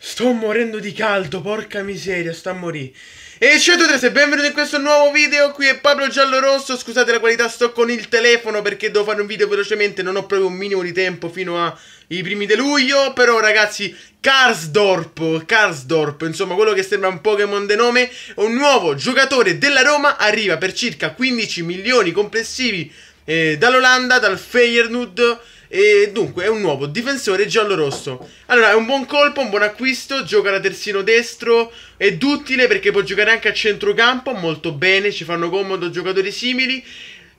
Sto morendo di caldo, porca miseria, sto a morire. E ciao a tutti e benvenuti in questo nuovo video, qui è Pablo Giallo Rosso, scusate la qualità, sto con il telefono perché devo fare un video velocemente, non ho proprio un minimo di tempo fino ai primi di luglio, però ragazzi, Karsdorp, Karsdorp, insomma quello che sembra un Pokémon de nome, un nuovo giocatore della Roma arriva per circa 15 milioni complessivi eh, dall'Olanda, dal Feyenoord, e dunque è un nuovo difensore giallo-rosso. Allora è un buon colpo, un buon acquisto, gioca da terzino destro, è duttile perché può giocare anche a centrocampo, molto bene, ci fanno comodo giocatori simili.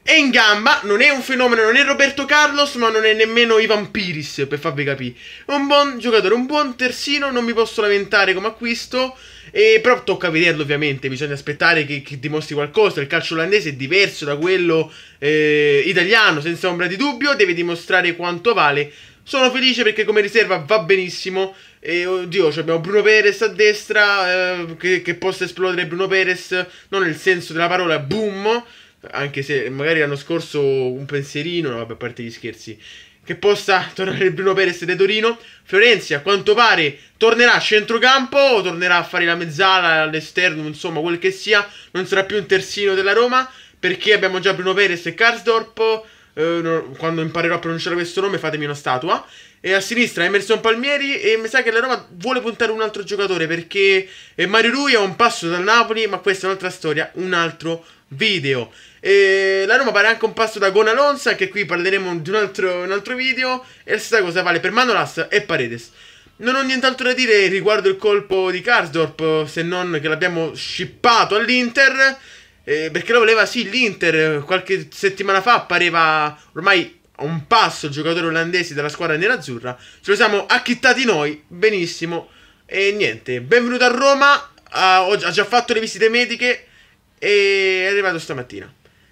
È in gamba, non è un fenomeno, non è Roberto Carlos, ma non è nemmeno Ivan Piris, per farvi capire. Un buon giocatore, un buon terzino, non mi posso lamentare come acquisto, e però tocca vederlo ovviamente, bisogna aspettare che, che dimostri qualcosa, il calcio olandese è diverso da quello eh, italiano, senza ombra di dubbio, deve dimostrare quanto vale. Sono felice perché come riserva va benissimo, e oddio, cioè abbiamo Bruno Perez a destra, eh, che, che possa esplodere Bruno Perez, non nel senso della parola boom, anche se magari l'anno scorso un pensierino, no, vabbè, a parte gli scherzi, che possa tornare il Bruno Perez di Torino. Fiorenzi, a quanto pare, tornerà a centrocampo, o tornerà a fare la mezzala all'esterno, insomma, quel che sia, non sarà più un terzino della Roma, perché abbiamo già Bruno Perez e Karsdorp eh, quando imparerò a pronunciare questo nome fatemi una statua. E a sinistra Emerson Palmieri e mi sa che la Roma vuole puntare un altro giocatore perché eh, Mario Rui è un passo dal Napoli, ma questa è un'altra storia, un altro video. E la Roma pare anche un passo da Gonalonza, anche qui parleremo di un altro, un altro video. E la stessa cosa vale per Manolas e Paredes. Non ho nient'altro da dire riguardo il colpo di Karsdorp, se non che l'abbiamo shippato all'Inter eh, perché lo voleva sì l'Inter eh, qualche settimana fa pareva ormai a un passo il giocatore olandese della squadra nerazzurra ce lo siamo acchittati noi benissimo e niente benvenuto a Roma ha, ha già fatto le visite mediche e è arrivato stamattina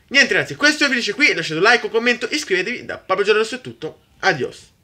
niente ragazzi questo è finisce qui lasciate un like un commento iscrivetevi da Pablo Giorgio è tutto adios